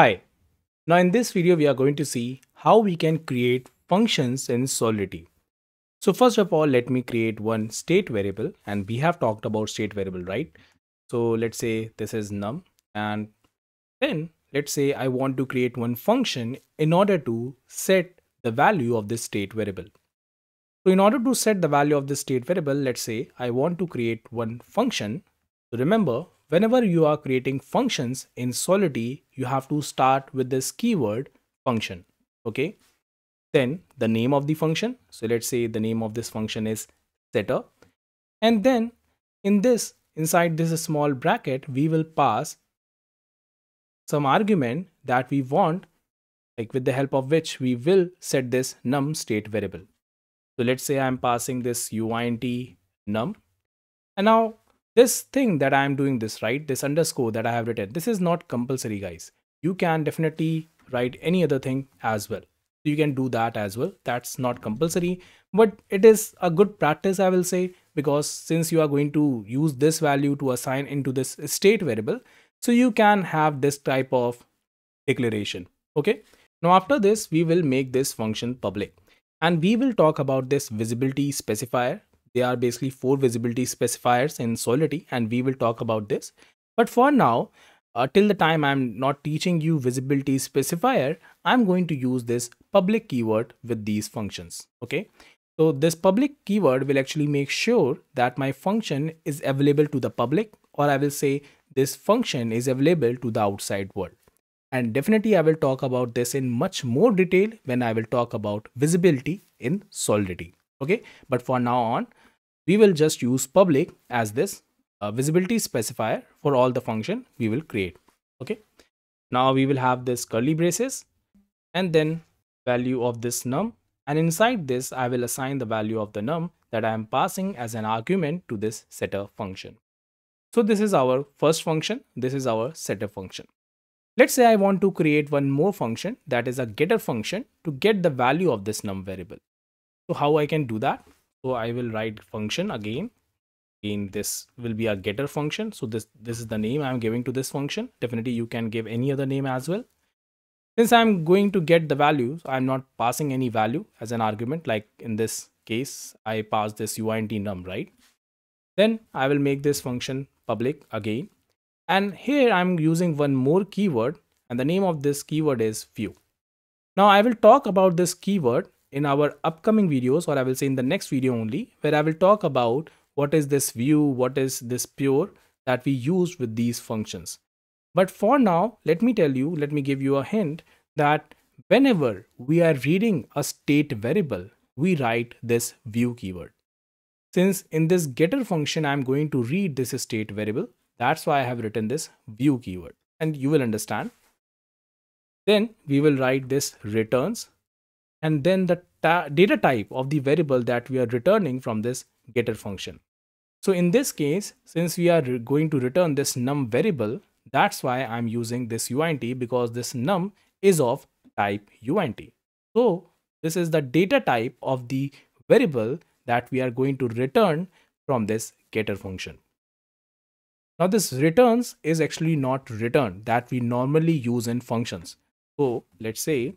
Hi, now in this video we are going to see how we can create functions in Solidity. So first of all let me create one state variable and we have talked about state variable right. So let's say this is num and then let's say I want to create one function in order to set the value of this state variable. So in order to set the value of this state variable let's say I want to create one function. So remember Whenever you are creating functions in Solidity, you have to start with this keyword function. Okay. Then the name of the function. So let's say the name of this function is setter. And then in this, inside this small bracket, we will pass some argument that we want, like with the help of which we will set this num state variable. So let's say I'm passing this uint num. And now this thing that I am doing this, right? This underscore that I have written, this is not compulsory, guys. You can definitely write any other thing as well. You can do that as well. That's not compulsory, but it is a good practice, I will say, because since you are going to use this value to assign into this state variable, so you can have this type of declaration. Okay. Now after this, we will make this function public and we will talk about this visibility specifier there are basically four visibility specifiers in Solidity and we will talk about this. But for now, uh, till the time I'm not teaching you visibility specifier, I'm going to use this public keyword with these functions. Okay. So this public keyword will actually make sure that my function is available to the public or I will say this function is available to the outside world. And definitely I will talk about this in much more detail when I will talk about visibility in Solidity. Okay. But for now on, we will just use public as this uh, visibility specifier for all the function we will create. Okay. Now we will have this curly braces and then value of this num and inside this I will assign the value of the num that I am passing as an argument to this setter function. So this is our first function. This is our setter function. Let's say I want to create one more function that is a getter function to get the value of this num variable. So how I can do that? so i will write function again again this will be a getter function so this this is the name i'm giving to this function definitely you can give any other name as well since i'm going to get the value so i'm not passing any value as an argument like in this case i pass this uint num right then i will make this function public again and here i'm using one more keyword and the name of this keyword is view now i will talk about this keyword in our upcoming videos or I will say in the next video only where I will talk about what is this view, what is this pure that we use with these functions. But for now, let me tell you, let me give you a hint that whenever we are reading a state variable, we write this view keyword. Since in this getter function, I'm going to read this state variable. That's why I have written this view keyword and you will understand. Then we will write this returns and then the data type of the variable that we are returning from this getter function. So in this case, since we are going to return this num variable, that's why I'm using this uint because this num is of type uint. So this is the data type of the variable that we are going to return from this getter function. Now this returns is actually not return that we normally use in functions. So let's say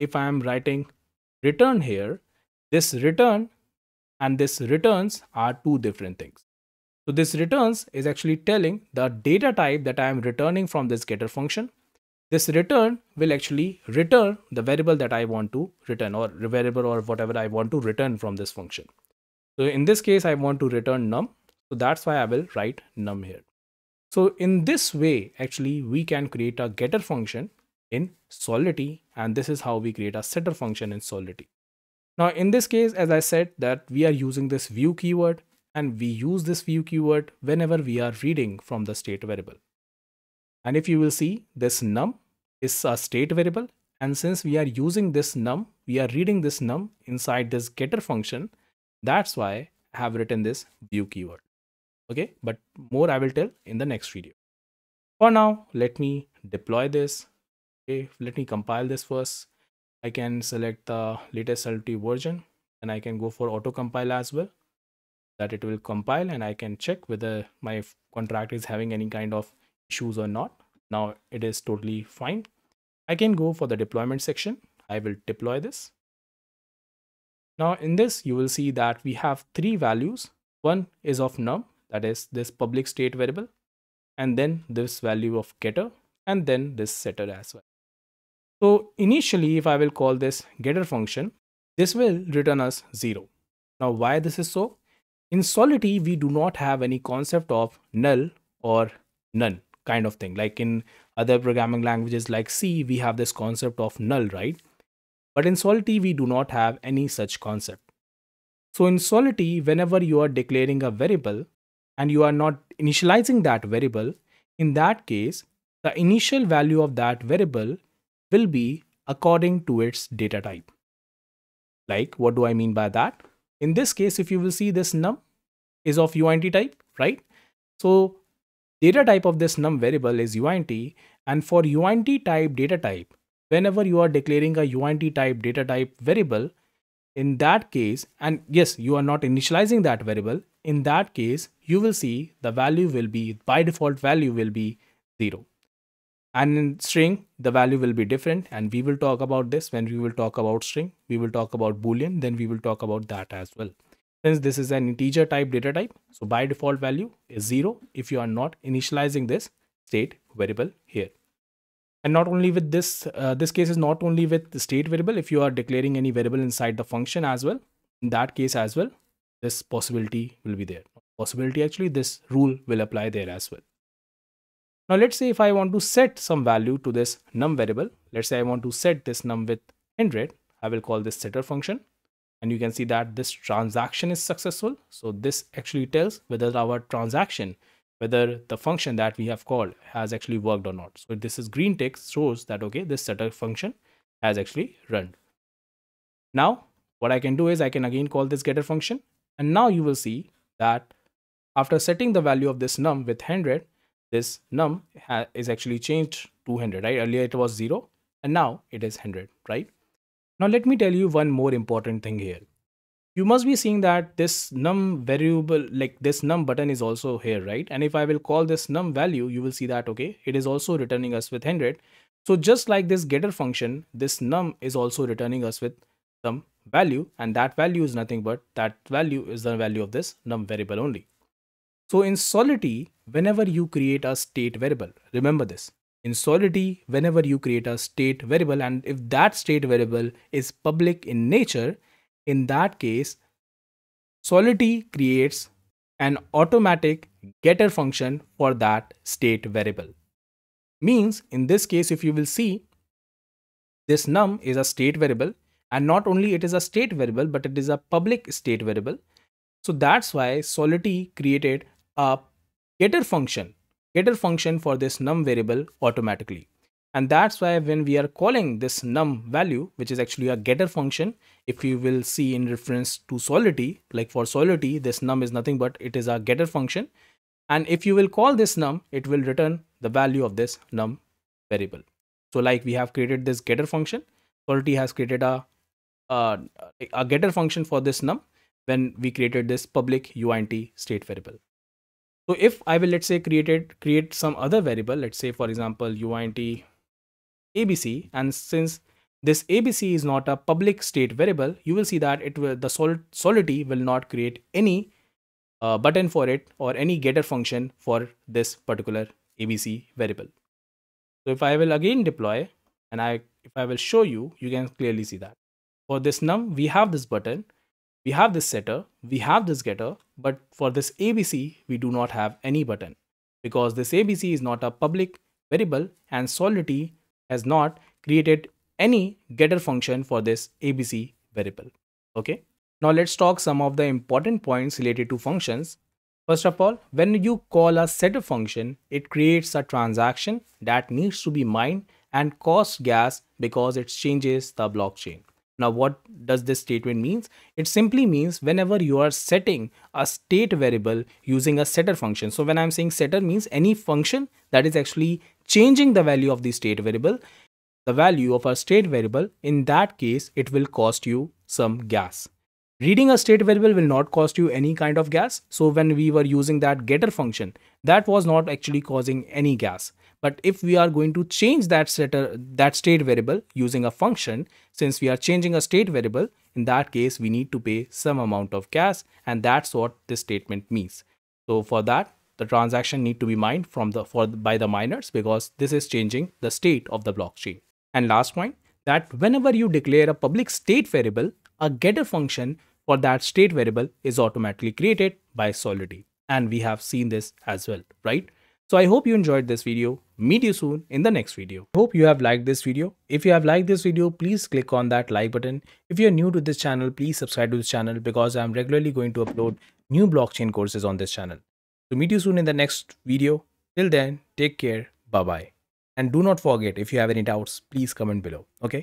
if I am writing return here, this return and this returns are two different things. So this returns is actually telling the data type that I am returning from this getter function. This return will actually return the variable that I want to return or variable or whatever I want to return from this function. So in this case, I want to return num. So that's why I will write num here. So in this way, actually, we can create a getter function in Solidity and this is how we create a setter function in Solidity. Now in this case as I said that we are using this view keyword and we use this view keyword whenever we are reading from the state variable. And if you will see this num is a state variable and since we are using this num we are reading this num inside this getter function that's why I have written this view keyword. Okay but more I will tell in the next video. For now let me deploy this okay let me compile this first i can select the latest LT version and i can go for auto compile as well that it will compile and i can check whether my contract is having any kind of issues or not now it is totally fine i can go for the deployment section i will deploy this now in this you will see that we have three values one is of num that is this public state variable and then this value of getter and then this setter as well so initially, if I will call this getter function, this will return us zero. Now, why this is so? In Solidity, we do not have any concept of null or none kind of thing. Like in other programming languages like C, we have this concept of null, right? But in Solidity, we do not have any such concept. So in Solidity, whenever you are declaring a variable and you are not initializing that variable, in that case, the initial value of that variable will be according to its data type. Like, what do I mean by that? In this case, if you will see this num is of uint type, right? So data type of this num variable is uint and for uint type data type, whenever you are declaring a uint type data type variable, in that case, and yes, you are not initializing that variable. In that case, you will see the value will be by default value will be zero and in string the value will be different and we will talk about this when we will talk about string we will talk about boolean then we will talk about that as well since this is an integer type data type so by default value is 0 if you are not initializing this state variable here and not only with this uh, this case is not only with the state variable if you are declaring any variable inside the function as well in that case as well this possibility will be there possibility actually this rule will apply there as well now let's say if I want to set some value to this num variable, let's say I want to set this num with 100, I will call this setter function. And you can see that this transaction is successful. So this actually tells whether our transaction, whether the function that we have called has actually worked or not. So this is green text shows that, okay, this setter function has actually run. Now, what I can do is I can again call this getter function. And now you will see that after setting the value of this num with 100, this num is actually changed to 100, right? Earlier it was 0 and now it is 100, right? Now let me tell you one more important thing here. You must be seeing that this num variable, like this num button is also here, right? And if I will call this num value, you will see that, okay, it is also returning us with 100. So just like this getter function, this num is also returning us with some value and that value is nothing but that value is the value of this num variable only. So in Solidity, whenever you create a state variable, remember this. In Solidity, whenever you create a state variable and if that state variable is public in nature, in that case, Solidity creates an automatic getter function for that state variable. Means in this case, if you will see, this num is a state variable and not only it is a state variable, but it is a public state variable. So that's why Solidity created a getter function, getter function for this num variable automatically. And that's why when we are calling this num value, which is actually a getter function, if you will see in reference to solidity, like for solidity, this num is nothing but it is a getter function. And if you will call this num, it will return the value of this num variable. So like we have created this getter function, Solidity has created a, a, a getter function for this num when we created this public uint state variable. So if I will let's say created create some other variable, let's say for example uint abc, and since this abc is not a public state variable, you will see that it will the solidity will not create any uh, button for it or any getter function for this particular abc variable. So if I will again deploy and I if I will show you, you can clearly see that for this num we have this button we have this setter, we have this getter, but for this ABC, we do not have any button because this ABC is not a public variable and Solidity has not created any getter function for this ABC variable. Okay. Now let's talk some of the important points related to functions. First of all, when you call a setter function, it creates a transaction that needs to be mined and costs gas because it changes the blockchain. Now, what does this statement means? It simply means whenever you are setting a state variable using a setter function. So when I'm saying setter means any function that is actually changing the value of the state variable, the value of a state variable, in that case, it will cost you some gas. Reading a state variable will not cost you any kind of gas. So when we were using that getter function, that was not actually causing any gas. But if we are going to change that, setter, that state variable using a function, since we are changing a state variable, in that case, we need to pay some amount of gas, and that's what this statement means. So for that, the transaction need to be mined from the for by the miners because this is changing the state of the blockchain. And last point that whenever you declare a public state variable, a getter function for that state variable is automatically created by Solidity. And we have seen this as well, right? So I hope you enjoyed this video. Meet you soon in the next video. Hope you have liked this video. If you have liked this video, please click on that like button. If you are new to this channel, please subscribe to this channel because I am regularly going to upload new blockchain courses on this channel. So meet you soon in the next video. Till then, take care. Bye-bye. And do not forget, if you have any doubts, please comment below. Okay?